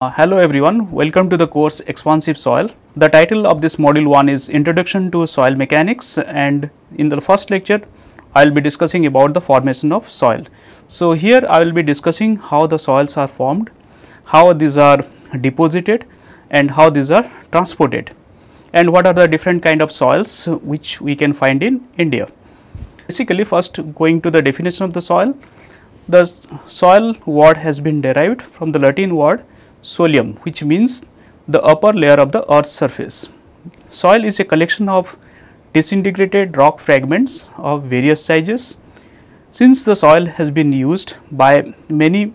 Uh, hello everyone, welcome to the course Expansive Soil. The title of this module 1 is Introduction to Soil Mechanics and in the first lecture I will be discussing about the formation of soil. So here I will be discussing how the soils are formed, how these are deposited and how these are transported and what are the different kind of soils which we can find in India. Basically first going to the definition of the soil, the soil word has been derived from the Latin word solium which means the upper layer of the earth's surface. Soil is a collection of disintegrated rock fragments of various sizes. Since the soil has been used by many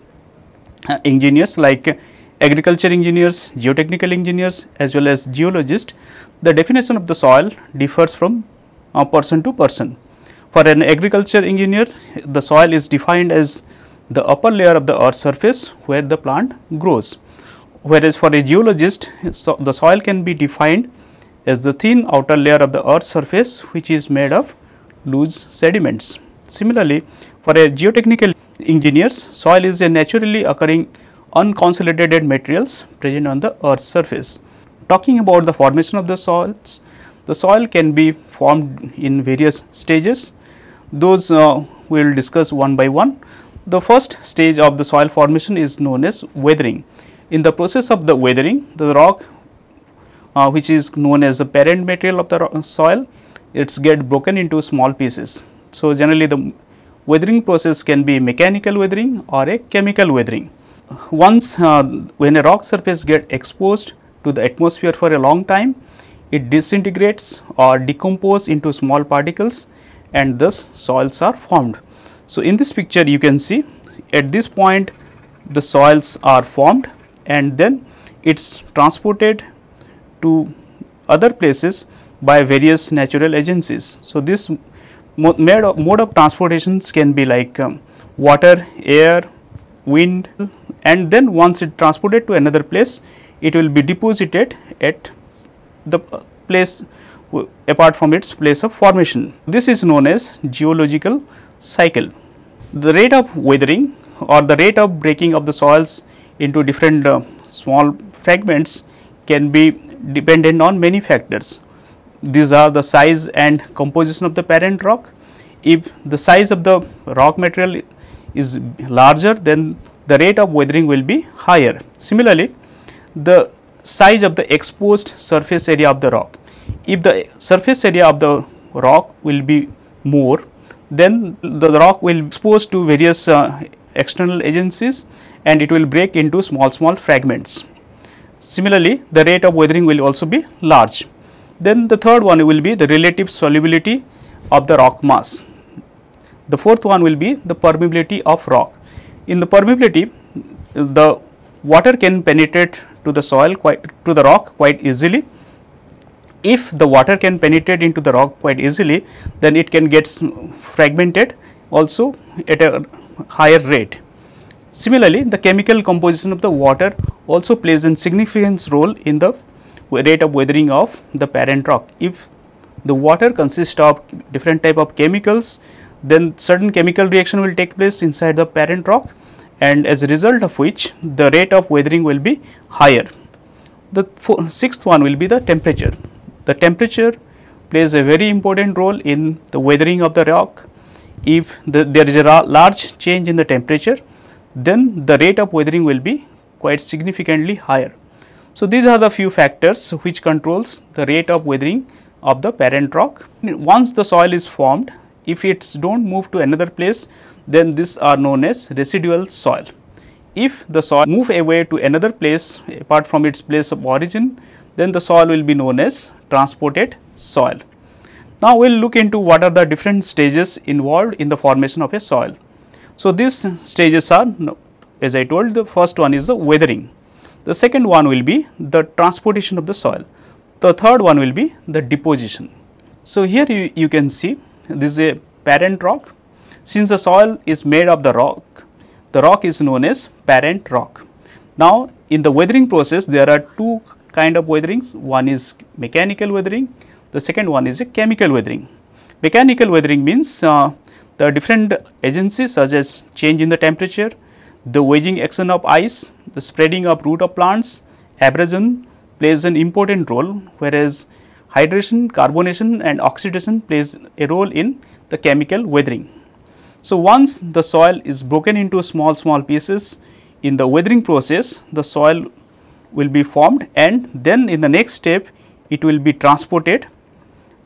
uh, engineers like uh, agriculture engineers, geotechnical engineers as well as geologists, the definition of the soil differs from uh, person to person. For an agriculture engineer, the soil is defined as the upper layer of the earth surface where the plant grows whereas for a geologist so the soil can be defined as the thin outer layer of the earth's surface which is made of loose sediments. Similarly, for a geotechnical engineers, soil is a naturally occurring unconsolidated materials present on the earth's surface. Talking about the formation of the soils, the soil can be formed in various stages. Those uh, we will discuss one by one. The first stage of the soil formation is known as weathering in the process of the weathering, the rock uh, which is known as the parent material of the soil, it's get broken into small pieces. So, generally the weathering process can be mechanical weathering or a chemical weathering. Once uh, when a rock surface get exposed to the atmosphere for a long time, it disintegrates or decompose into small particles and thus soils are formed. So, in this picture you can see at this point the soils are formed and then it is transported to other places by various natural agencies. So, this mode of, mode of transportations can be like um, water, air, wind and then once it transported to another place, it will be deposited at the uh, place apart from its place of formation. This is known as geological cycle. The rate of weathering or the rate of breaking of the soils into different uh, small fragments can be dependent on many factors. These are the size and composition of the parent rock. If the size of the rock material is larger then the rate of weathering will be higher. Similarly, the size of the exposed surface area of the rock. If the surface area of the rock will be more then the rock will expose to various uh, external agencies and it will break into small small fragments. Similarly, the rate of weathering will also be large. Then the third one will be the relative solubility of the rock mass. The fourth one will be the permeability of rock. In the permeability, the water can penetrate to the soil quite to the rock quite easily. If the water can penetrate into the rock quite easily, then it can get fragmented also at a higher rate. Similarly, the chemical composition of the water also plays a significant role in the rate of weathering of the parent rock. If the water consists of different type of chemicals, then certain chemical reaction will take place inside the parent rock and as a result of which the rate of weathering will be higher. The four, sixth one will be the temperature. The temperature plays a very important role in the weathering of the rock if the, there is a large change in the temperature then the rate of weathering will be quite significantly higher. So, these are the few factors which controls the rate of weathering of the parent rock. Once the soil is formed, if it do not move to another place, then these are known as residual soil. If the soil move away to another place apart from its place of origin, then the soil will be known as transported soil. Now, we will look into what are the different stages involved in the formation of a soil. So, these stages are as I told the first one is the weathering, the second one will be the transportation of the soil, the third one will be the deposition. So, here you, you can see this is a parent rock. Since the soil is made of the rock, the rock is known as parent rock. Now, in the weathering process there are two kind of weatherings, one is mechanical weathering the second one is a chemical weathering. Mechanical weathering means uh, the different agencies such as change in the temperature, the wedging action of ice, the spreading of root of plants, abrasion plays an important role whereas hydration, carbonation and oxidation plays a role in the chemical weathering. So, once the soil is broken into small small pieces in the weathering process the soil will be formed and then in the next step it will be transported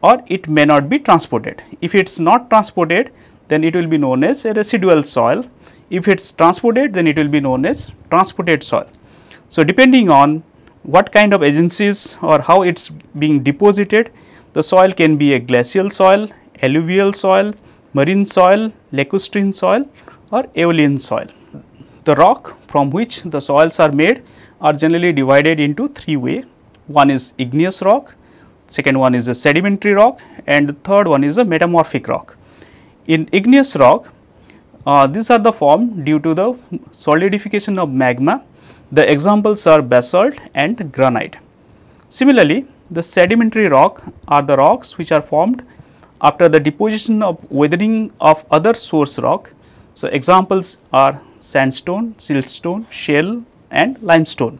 or it may not be transported. If it is not transported then it will be known as a residual soil. If it is transported then it will be known as transported soil. So, depending on what kind of agencies or how it is being deposited, the soil can be a glacial soil, alluvial soil, marine soil, lacustrine soil or aeolian soil. The rock from which the soils are made are generally divided into three way. One is igneous rock, second one is a sedimentary rock and the third one is a metamorphic rock. In igneous rock, uh, these are the form due to the solidification of magma. The examples are basalt and granite. Similarly, the sedimentary rock are the rocks which are formed after the deposition of weathering of other source rock. So, examples are sandstone, siltstone, shale and limestone.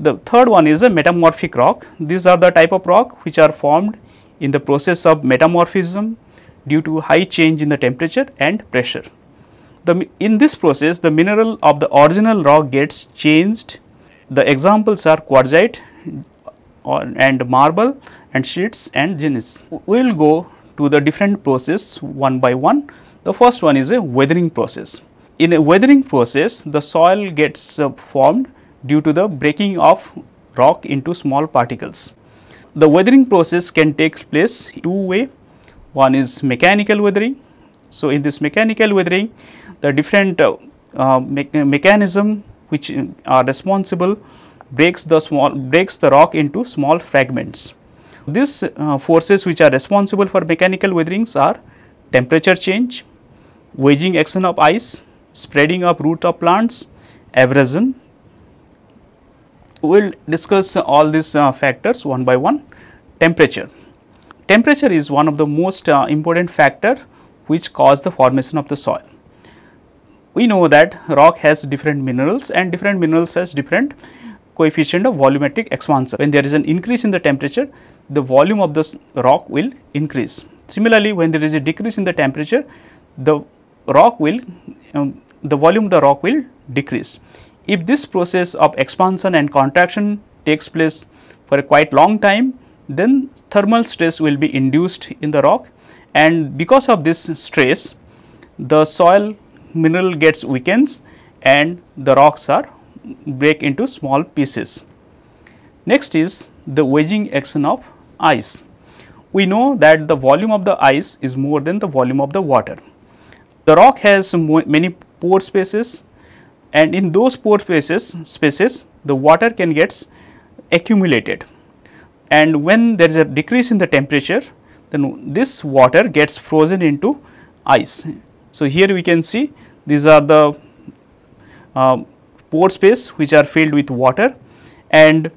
The third one is a metamorphic rock. These are the type of rock which are formed in the process of metamorphism due to high change in the temperature and pressure. The, in this process, the mineral of the original rock gets changed. The examples are quartzite uh, and marble and sheets and gneiss. We will go to the different process one by one. The first one is a weathering process. In a weathering process, the soil gets uh, formed due to the breaking of rock into small particles. The weathering process can take place two way. One is mechanical weathering. So, in this mechanical weathering, the different uh, uh, me mechanism which uh, are responsible breaks the small breaks the rock into small fragments. These uh, forces which are responsible for mechanical weatherings are temperature change, wedging action of ice, spreading of root of plants, abrasion, we will discuss all these uh, factors one by one. Temperature. Temperature is one of the most uh, important factor which cause the formation of the soil. We know that rock has different minerals and different minerals has different coefficient of volumetric expansion. When there is an increase in the temperature, the volume of the rock will increase. Similarly, when there is a decrease in the temperature, the rock will um, the volume of the rock will decrease. If this process of expansion and contraction takes place for a quite long time, then thermal stress will be induced in the rock and because of this stress, the soil mineral gets weakens and the rocks are break into small pieces. Next is the wedging action of ice. We know that the volume of the ice is more than the volume of the water. The rock has many pore spaces and in those pore spaces, spaces the water can get accumulated and when there is a decrease in the temperature then this water gets frozen into ice. So, here we can see these are the uh, pore space which are filled with water and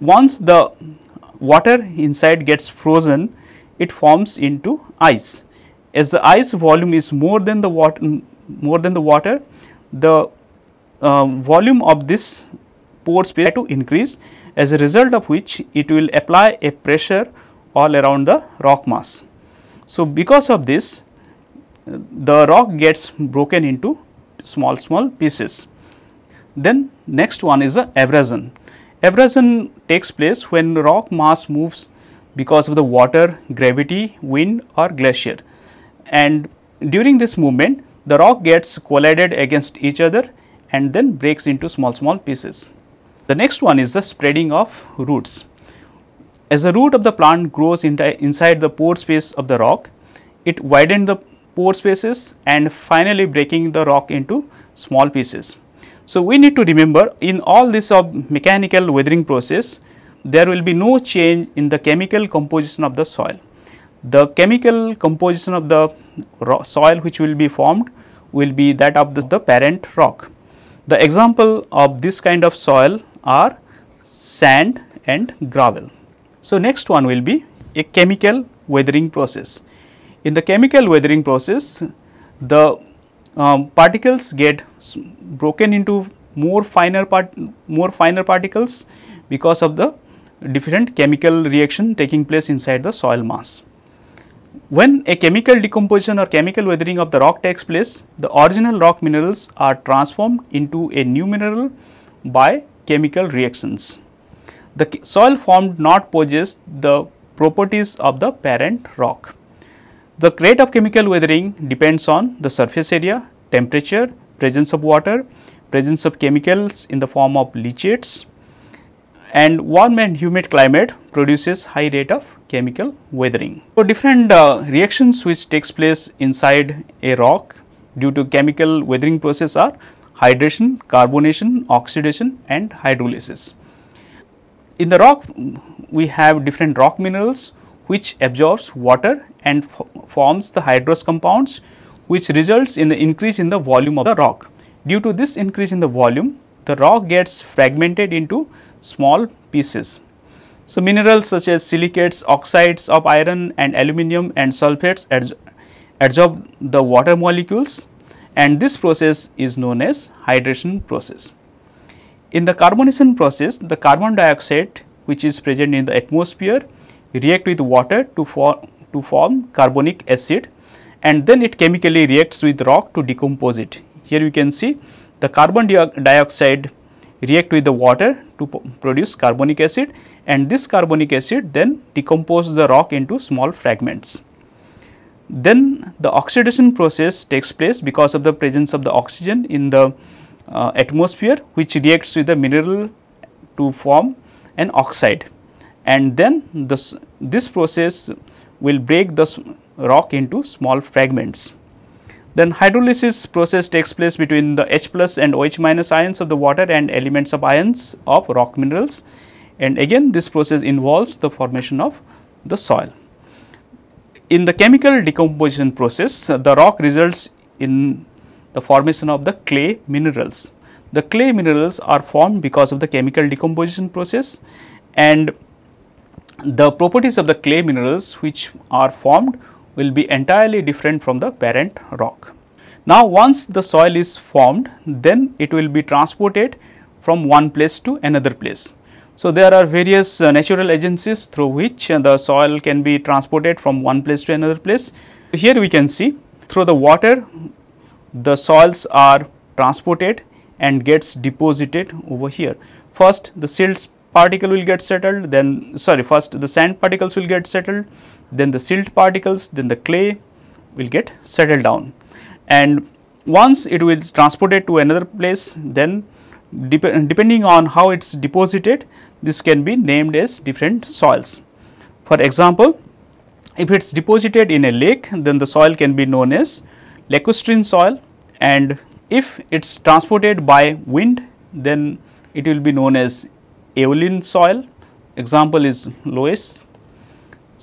once the water inside gets frozen it forms into ice. As the ice volume is more than the water more than the water the uh, volume of this pore space to increase as a result of which it will apply a pressure all around the rock mass. So, because of this the rock gets broken into small small pieces. Then next one is the abrasion. Abrasion takes place when rock mass moves because of the water, gravity, wind or glacier and during this movement the rock gets collided against each other and then breaks into small small pieces. The next one is the spreading of roots. As the root of the plant grows inside the pore space of the rock, it widens the pore spaces and finally breaking the rock into small pieces. So, we need to remember in all this of mechanical weathering process, there will be no change in the chemical composition of the soil. The chemical composition of the soil which will be formed will be that of the, the parent rock. The example of this kind of soil are sand and gravel. So, next one will be a chemical weathering process. In the chemical weathering process, the um, particles get broken into more finer part more finer particles because of the different chemical reaction taking place inside the soil mass. When a chemical decomposition or chemical weathering of the rock takes place, the original rock minerals are transformed into a new mineral by chemical reactions. The soil formed not possess the properties of the parent rock. The rate of chemical weathering depends on the surface area, temperature, presence of water, presence of chemicals in the form of leachates and warm and humid climate produces high rate of chemical weathering. So, different uh, reactions which takes place inside a rock due to chemical weathering process are hydration, carbonation, oxidation and hydrolysis. In the rock, we have different rock minerals which absorbs water and forms the hydrous compounds which results in the increase in the volume of the rock. Due to this increase in the volume, the rock gets fragmented into small pieces so, minerals such as silicates, oxides of iron and aluminium and sulfates adsorb, the water molecules and this process is known as hydration process. In the carbonation process, the carbon dioxide which is present in the atmosphere react with water to, for, to form carbonic acid and then it chemically reacts with rock to decompose it. Here you can see the carbon dioxide react with the water to produce carbonic acid and this carbonic acid then decomposes the rock into small fragments. Then the oxidation process takes place because of the presence of the oxygen in the uh, atmosphere which reacts with the mineral to form an oxide and then this, this process will break the rock into small fragments. Then hydrolysis process takes place between the H plus and OH minus ions of the water and elements of ions of rock minerals and again this process involves the formation of the soil. In the chemical decomposition process, the rock results in the formation of the clay minerals. The clay minerals are formed because of the chemical decomposition process and the properties of the clay minerals which are formed will be entirely different from the parent rock. Now once the soil is formed then it will be transported from one place to another place. So there are various uh, natural agencies through which uh, the soil can be transported from one place to another place. Here we can see through the water the soils are transported and gets deposited over here. First the silt particle will get settled then sorry first the sand particles will get settled then the silt particles, then the clay will get settled down. And once it will transported to another place, then dep depending on how it is deposited, this can be named as different soils. For example, if it is deposited in a lake, then the soil can be known as lacustrine soil and if it is transported by wind, then it will be known as aeolian soil. Example is Loess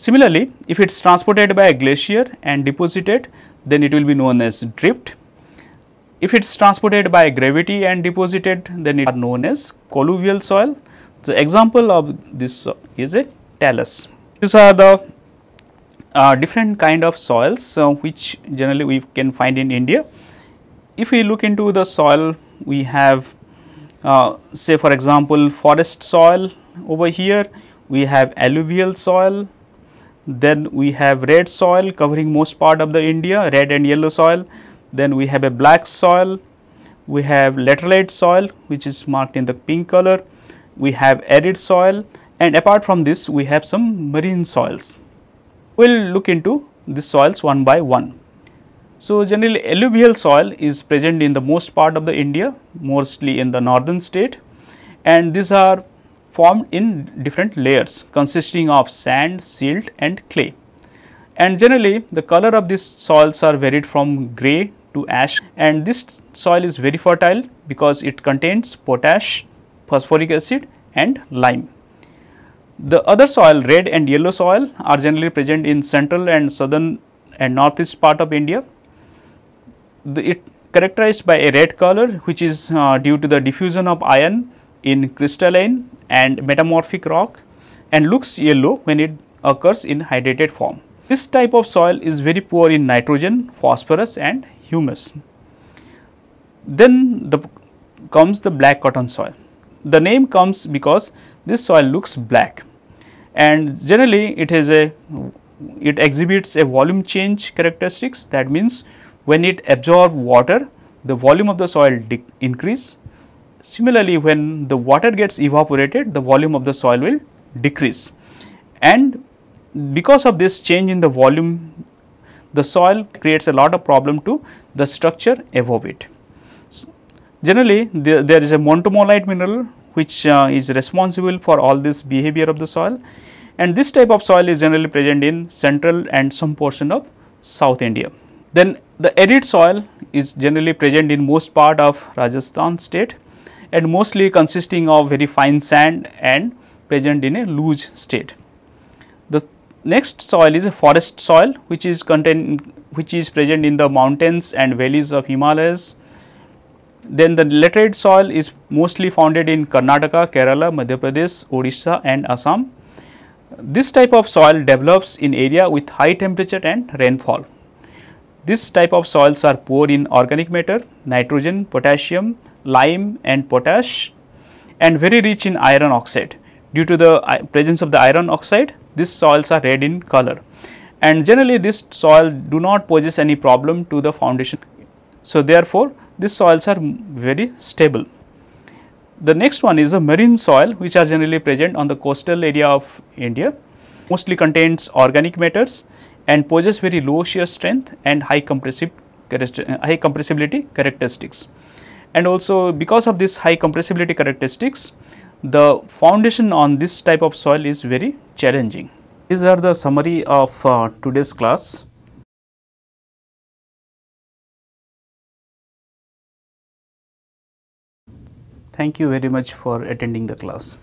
Similarly, if it is transported by a glacier and deposited, then it will be known as drift. If it is transported by gravity and deposited, then it are known as colluvial soil. The example of this is a talus. These are the uh, different kind of soils uh, which generally we can find in India. If we look into the soil, we have uh, say for example, forest soil over here, we have alluvial soil, then we have red soil covering most part of the India, red and yellow soil. Then we have a black soil. We have laterite soil which is marked in the pink color. We have arid soil and apart from this we have some marine soils. We will look into these soils one by one. So, generally alluvial soil is present in the most part of the India, mostly in the northern state and these are formed in different layers consisting of sand, silt and clay. And generally the color of these soils are varied from grey to ash and this soil is very fertile because it contains potash, phosphoric acid and lime. The other soil red and yellow soil are generally present in central and southern and northeast part of India. The, it characterized by a red color which is uh, due to the diffusion of iron in crystalline and metamorphic rock and looks yellow when it occurs in hydrated form. This type of soil is very poor in nitrogen, phosphorus and humus. Then the, comes the black cotton soil. The name comes because this soil looks black and generally it has a it exhibits a volume change characteristics that means when it absorbs water the volume of the soil increase Similarly, when the water gets evaporated, the volume of the soil will decrease and because of this change in the volume, the soil creates a lot of problem to the structure above it. So, generally, there is a montomolite mineral which uh, is responsible for all this behavior of the soil and this type of soil is generally present in central and some portion of South India. Then the arid soil is generally present in most part of Rajasthan state and mostly consisting of very fine sand and present in a loose state. The next soil is a forest soil which is contain which is present in the mountains and valleys of Himalayas. Then the laterite soil is mostly founded in Karnataka, Kerala, Madhya Pradesh, Odisha and Assam. This type of soil develops in area with high temperature and rainfall. This type of soils are poor in organic matter, nitrogen, potassium, lime and potash and very rich in iron oxide. Due to the uh, presence of the iron oxide, these soils are red in color and generally this soil do not possess any problem to the foundation. So, therefore, these soils are very stable. The next one is a marine soil which are generally present on the coastal area of India, mostly contains organic matters and possess very low shear strength and high, compressive, uh, high compressibility characteristics and also because of this high compressibility characteristics, the foundation on this type of soil is very challenging. These are the summary of uh, today's class. Thank you very much for attending the class.